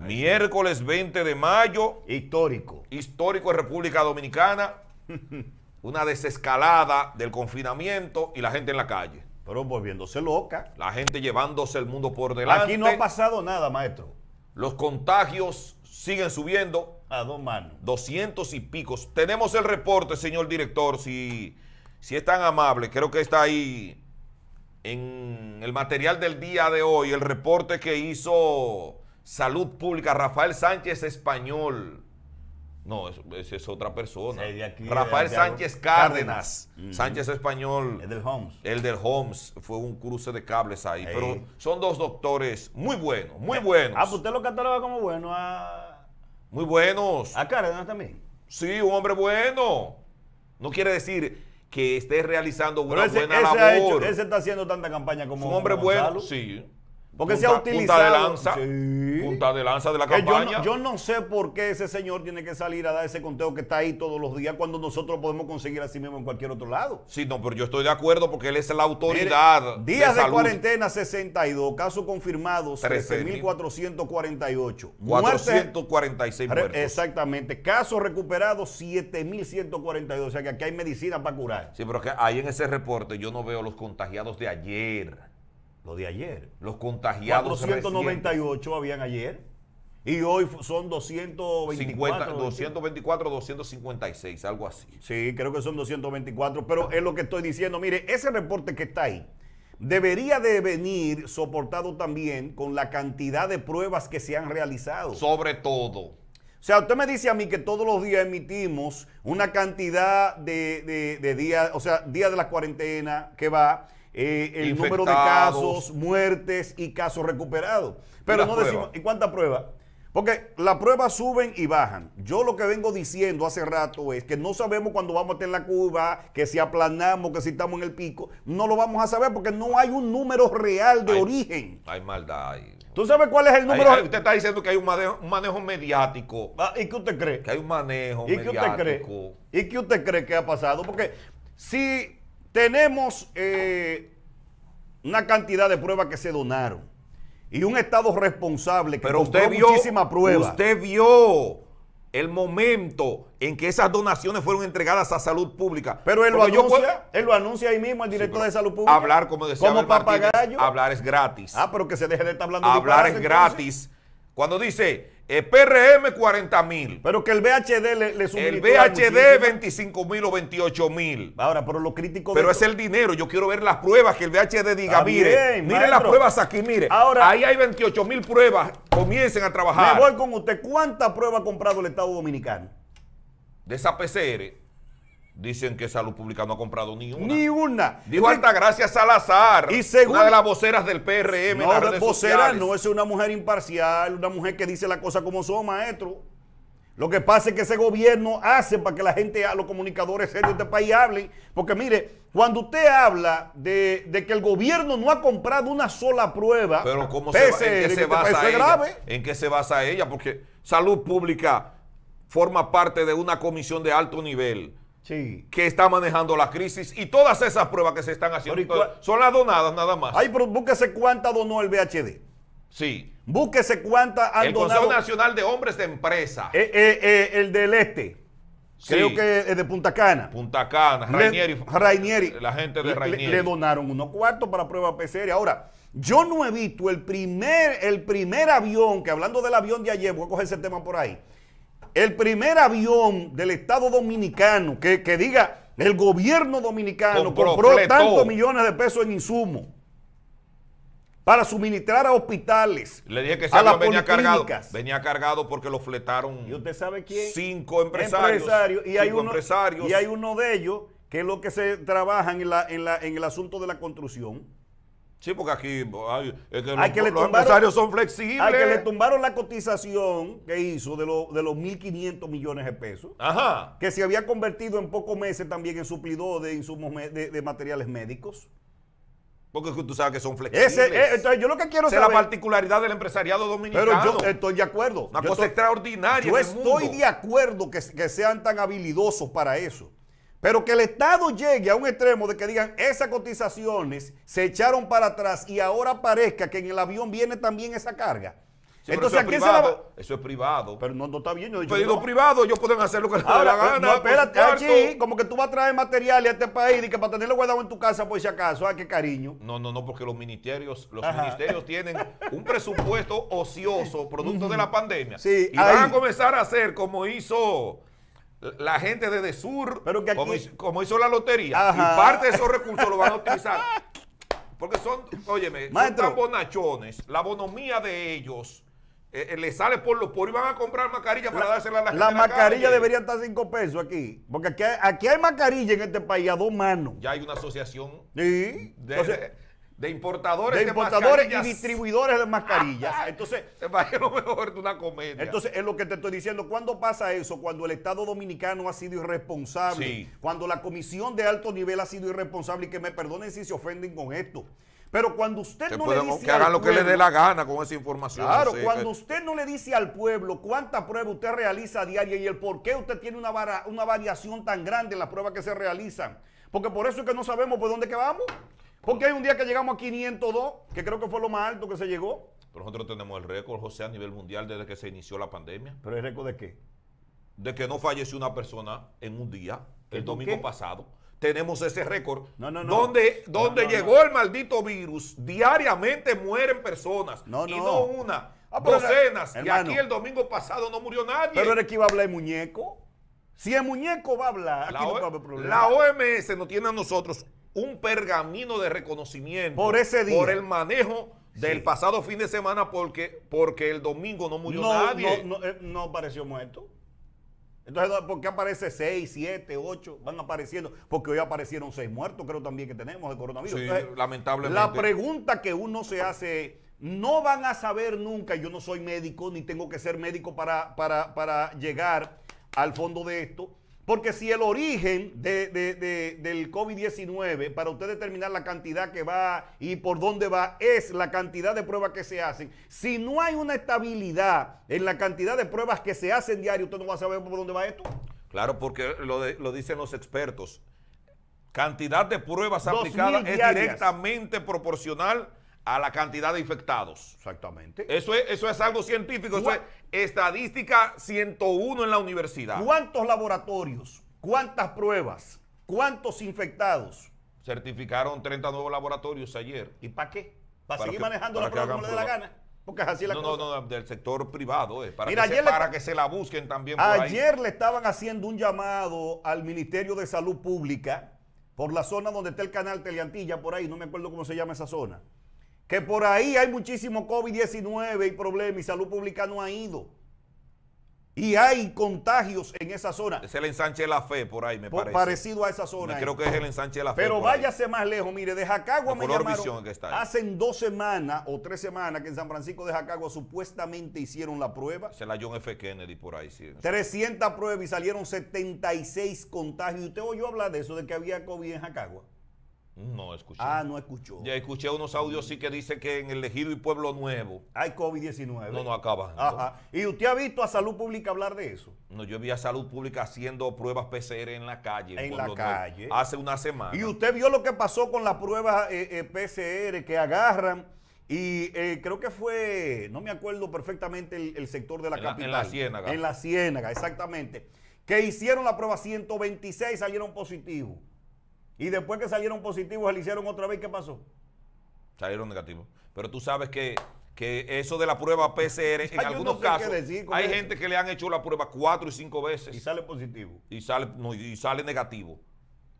Miércoles 20 de mayo. Histórico. Histórico en República Dominicana. Una desescalada del confinamiento y la gente en la calle. Pero volviéndose loca. La gente llevándose el mundo por delante. Aquí no ha pasado nada, maestro. Los contagios siguen subiendo. A dos manos. Doscientos y picos. Tenemos el reporte, señor director, si, si es tan amable. Creo que está ahí en el material del día de hoy, el reporte que hizo Salud Pública, Rafael Sánchez Español. No, esa es otra persona. Rafael Sánchez Cárdenas. Sánchez Español. El del Holmes. El del Holmes. Fue un cruce de cables ahí. Pero son dos doctores muy buenos, muy buenos. Ah, pues usted lo cataloga como bueno. Muy buenos. A Cárdenas también. Sí, un hombre bueno. No quiere decir que esté realizando una buena labor. está haciendo tanta campaña como. un hombre bueno. Sí. Porque se ha utilizado. Punta de lanza. Punta de lanza de la campaña. Yo no, sé por qué ese señor tiene que salir a dar ese conteo que está ahí todos los días cuando nosotros podemos conseguir así mismo en cualquier otro lado. Sí, no, pero yo estoy de acuerdo porque él es la autoridad. días de, cuarentena 62, casos confirmados 13.448. 446 muertos. Exactamente. Casos recuperados 7.142. O sea que aquí hay medicina para curar. Sí, pero que ahí en ese reporte yo no veo los contagiados de ayer. Lo de ayer. Los contagiados. 498 habían ayer. Y hoy son 224. 224, 256, algo así. Sí, creo que son 224, pero es lo que estoy diciendo. Mire, ese reporte que está ahí debería de venir soportado también con la cantidad de pruebas que se han realizado. Sobre todo. O sea, usted me dice a mí que todos los días emitimos una cantidad de días, o sea, días de la cuarentena que va, eh, el número de casos, muertes y casos recuperados. Pero no decimos, ¿y cuántas pruebas? Porque las pruebas suben y bajan. Yo lo que vengo diciendo hace rato es que no sabemos cuándo vamos a estar en la Cuba, que si aplanamos, que si estamos en el pico. No lo vamos a saber porque no hay un número real de origen. Hay maldad ¿Tú sabes cuál es el número? usted está diciendo que hay un manejo, mediático. Ah, ¿Y qué usted cree? Que hay un manejo ¿Y mediático. ¿Y qué usted cree que ha pasado? Porque si tenemos eh, una cantidad de pruebas que se donaron y un Estado responsable que Pero usted vio, muchísima prueba. Usted vio el momento en que esas donaciones fueron entregadas a salud pública. Pero él, lo anuncia, él lo anuncia, ahí mismo, el director de salud pública. Hablar, como decía como Martínez, hablar es gratis. Ah, pero que se deje de estar hablando. Hablar es gratis. Cuando dice, el PRM 40 mil. Pero que el BHD le, le El BHD 25 mil o 28 mil. Ahora, pero lo crítico. Pero es el dinero. Yo quiero ver las pruebas que el BHD diga. mire, mire las pruebas aquí, mire. Ahí hay 28 mil pruebas. Comiencen a trabajar. Me voy con usted. ¿Cuántas pruebas ha comprado el Estado Dominicano? De esa PCR. Dicen que Salud Pública no ha comprado ni una. Ni una. Dijo gracia Salazar, y según, una de las voceras del PRM. No, vocera no, es una mujer imparcial, una mujer que dice la cosa como son, maestro. Lo que pasa es que ese gobierno hace para que la gente, los comunicadores serios de este país hablen. Porque mire, cuando usted habla de, de, que el gobierno no ha comprado una sola prueba, pero ¿cómo se, ¿en qué se este basa ella? ¿En qué se basa ella? Porque salud pública forma parte de una comisión de alto nivel que está manejando la crisis y todas esas pruebas que se están haciendo son las donadas nada más. Ay, búsquese cuánta donó el BHD. Sí. Búsquese cuánta han el donado. Nacional de Hombres de Empresa. Eh, eh, eh, el del Este. Creo que es de Punta Cana. Punta Cana, Rainieri. Rainieri. La gente de Rainieri. Le, donaron unos cuartos para prueba PCR. Ahora, yo no he visto el primer, el primer avión, que hablando del avión de ayer, voy a coger ese tema por ahí el primer avión del Estado Dominicano que, diga el gobierno dominicano compró, tantos millones de pesos en insumos para suministrar a hospitales. Le dije que se venía cargado. Venía cargado porque lo fletaron. Cinco empresarios. y, hay uno, y hay uno de ellos que es lo que se trabaja en, en el asunto de la construcción. Sí, porque aquí hay, los, empresarios son flexibles. Hay que le tumbaron la cotización que hizo de, los 1.500 millones de pesos. Ajá. Que se había convertido en pocos meses también en suplidor de insumos de, materiales médicos. Porque tú sabes que son eh, flexibles. Esa yo lo que quiero es la particularidad del empresariado dominicano. Pero yo estoy de acuerdo. Una cosa extraordinaria. Yo estoy de acuerdo que sean tan habilidosos para eso. Pero que el Estado llegue a un extremo de que digan, esas cotizaciones se echaron para atrás y ahora parezca que en el avión viene también esa carga. Entonces, eso, ¿a es privado, se la... eso es privado. Pero no, está bien. Yo he pues privado, ellos pueden hacer lo que les la gana. No, espérate, aquí como que tú vas a traer materiales a este país y que para tenerlo guardado en tu casa, por si acaso. ay, qué cariño. No, no, no, porque los ministerios los ministerios tienen un presupuesto ocioso producto de la pandemia. Sí, y van a comenzar a hacer como hizo la gente desde sur, Pero que como, hizo, la lotería, y parte de esos recursos lo van a utilizar. Porque son, óyeme, son tan bonachones, la bonomía de ellos. les eh, eh, le sale por los poros y van a comprar mascarillas para dárselas a la gente. La, mascarilla debería estar 5 pesos aquí. Porque aquí hay, mascarilla en este país a dos manos. Ya hay una asociación. Sí de importadores de, y distribuidores de mascarillas. entonces, es lo una comedia. Entonces, es lo que te estoy diciendo. ¿Cuándo pasa eso? Cuando el Estado dominicano ha sido irresponsable. Cuando la comisión de alto nivel ha sido irresponsable. Y que me perdonen si se ofenden con esto. Pero cuando usted no le dice. Que haga lo que le dé la gana con esa información. Claro, cuando usted no le dice al pueblo cuánta prueba usted realiza a diaria y el por qué usted tiene una, una variación tan grande en las pruebas que se realizan. Porque por eso es que no sabemos por dónde que vamos. Porque hay un día que llegamos a 502, que creo que fue lo más alto que se llegó. Pero nosotros tenemos el récord, José, a nivel mundial desde que se inició la pandemia. ¿Pero el récord de qué? De que no falleció una persona en un día, el domingo pasado. Tenemos ese récord. Donde, donde llegó el maldito virus, diariamente mueren personas. No, no. Y no una, ah, docenas. y aquí el domingo pasado no murió nadie. Pero era que iba a hablar el muñeco. Si el muñeco va a hablar, aquí la no problema. La OMS no tiene a nosotros un pergamino de reconocimiento por el manejo del pasado fin de semana porque, porque el domingo no murió nadie. No, eh, no, muerto. Entonces, ¿por qué aparece 6, 7, 8? Van apareciendo, porque hoy aparecieron seis muertos, creo también que tenemos de coronavirus. Sí, lamentablemente. La pregunta que uno se hace no van a saber nunca, yo no soy médico, ni tengo que ser médico para, para, para llegar al fondo de esto, porque si el origen del COVID-19, para usted determinar la cantidad que va y por dónde va, es la cantidad de pruebas que se hacen, si no hay una estabilidad en la cantidad de pruebas que se hacen diario, usted no va a saber por dónde va esto. Claro, porque lo, lo dicen los expertos. Cantidad de pruebas aplicadas es directamente proporcional a la cantidad de infectados. Exactamente. Eso es, eso es algo científico, eso es estadística 101 en la universidad. ¿Cuántos laboratorios, cuántas pruebas, cuántos infectados? Certificaron 30 nuevos laboratorios ayer. ¿Y para qué? ¿Para, seguir manejando la prueba como le dé la gana? Porque así la no, No, no, del sector privado, eh, para, que se, la busquen también. ayer le estaban haciendo un llamado al Ministerio de Salud Pública por la zona donde está el canal Teleantilla, por ahí, no me acuerdo cómo se llama esa zona que por ahí hay muchísimo COVID-19 y problemas y salud pública no ha ido. Y hay contagios en esa zona. Es el ensanche de la fe por ahí, me parece. Parecido a esa zona. Me creo que es el ensanche de la fe. Pero váyase más lejos, mire, de Jacagua me llamaron. Que está hace dos semanas o tres semanas que en San Francisco de Jacagua supuestamente hicieron la prueba. Se la John F. Kennedy por ahí, sí. 300 pruebas y salieron 76 contagios. ¿Y usted oyó hablar de eso, de que había COVID en Jacagua? Mm, no escuchó Ah, no escuchó. Ya escuché unos audios sí que dice que en el Ejido y Pueblo Nuevo. Hay COVID-19. No, no acaba. Ajá. ¿Y usted ha visto a Salud Pública hablar de eso? No, yo vi a Salud Pública haciendo pruebas PCR en la calle. En, la calle. hace una semana. ¿Y usted vio lo que pasó con las pruebas eh, eh, PCR que agarran? Y eh, creo que fue, no me acuerdo perfectamente el, sector de la capital. en la Ciénaga. En la Ciénaga, exactamente. Que hicieron la prueba 126, salieron positivos. Y después que salieron positivos, le hicieron otra vez, ¿qué pasó? Salieron negativos. Pero tú sabes que, eso de la prueba PCR, en algunos casos, hay gente que le han hecho la prueba cuatro y cinco veces. Y sale positivo. Y sale, no, y sale negativo.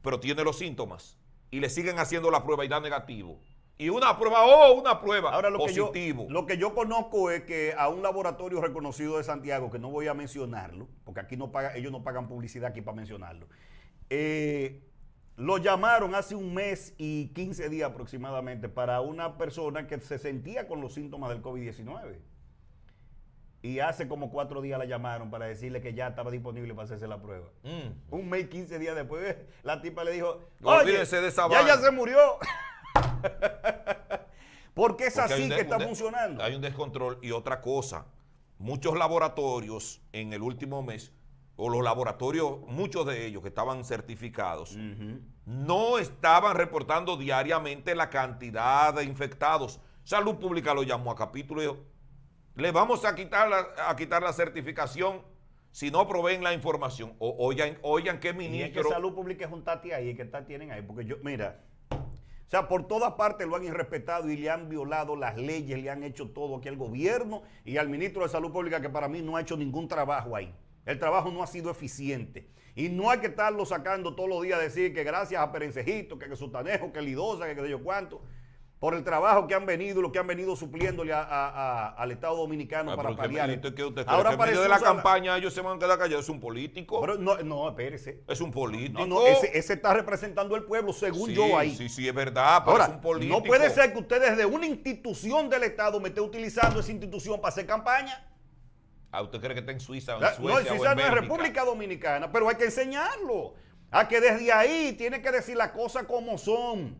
Pero tiene los síntomas. Y le siguen haciendo la prueba y da negativo. Y una prueba, oh, una prueba Ahora, lo positivo. Que yo, lo que yo conozco es que a un laboratorio reconocido de Santiago, que no voy a mencionarlo, porque aquí no ellos no pagan publicidad aquí para mencionarlo, eh, lo llamaron hace un mes y 15 días aproximadamente para una persona que se sentía con los síntomas del COVID-19. Y hace como cuatro días la llamaron para decirle que ya estaba disponible para hacerse la prueba. Mm. Un mes y 15 días después, la tipa le dijo, oye, ya, ya se murió. Porque es así que está funcionando. Hay un descontrol y otra cosa. Muchos laboratorios en el último mes o los laboratorios, muchos de ellos que estaban certificados, no estaban reportando diariamente la cantidad de infectados. Salud Pública lo llamó a capítulo y le vamos a quitar la, a quitar la certificación si no proveen la información. O, oigan, oigan qué ministro... que Salud Pública es un tati ahí, que están tienen ahí, porque yo, mira, o sea, por todas partes lo han irrespetado y le han violado las leyes, le han hecho todo aquí al gobierno y al ministro de Salud Pública, que para mí no ha hecho ningún trabajo ahí. El trabajo no ha sido eficiente. Y no hay que estarlo sacando todos los días a decir que gracias a Perencejito, que, que Sutanejo, que Lidosa, que qué sé yo cuánto, por el trabajo que han venido, lo que han venido supliéndole al Estado Dominicano ah, para paliar. Ahora en medio de la campaña ellos se van a quedar callados. Es un político. Pero no, no, espérese. Es un político. ese, está representando al pueblo, según yo ahí. Sí, sí, es verdad, pero Ahora, es un político. No puede ser que ustedes desde una institución del Estado me esté utilizando esa institución para hacer campaña. Ah, usted cree que está en Suiza o en ah, Suecia? No, en Suiza en no es República Dominicana, pero hay que enseñarlo. A ah, que desde ahí tiene que decir las cosas como son.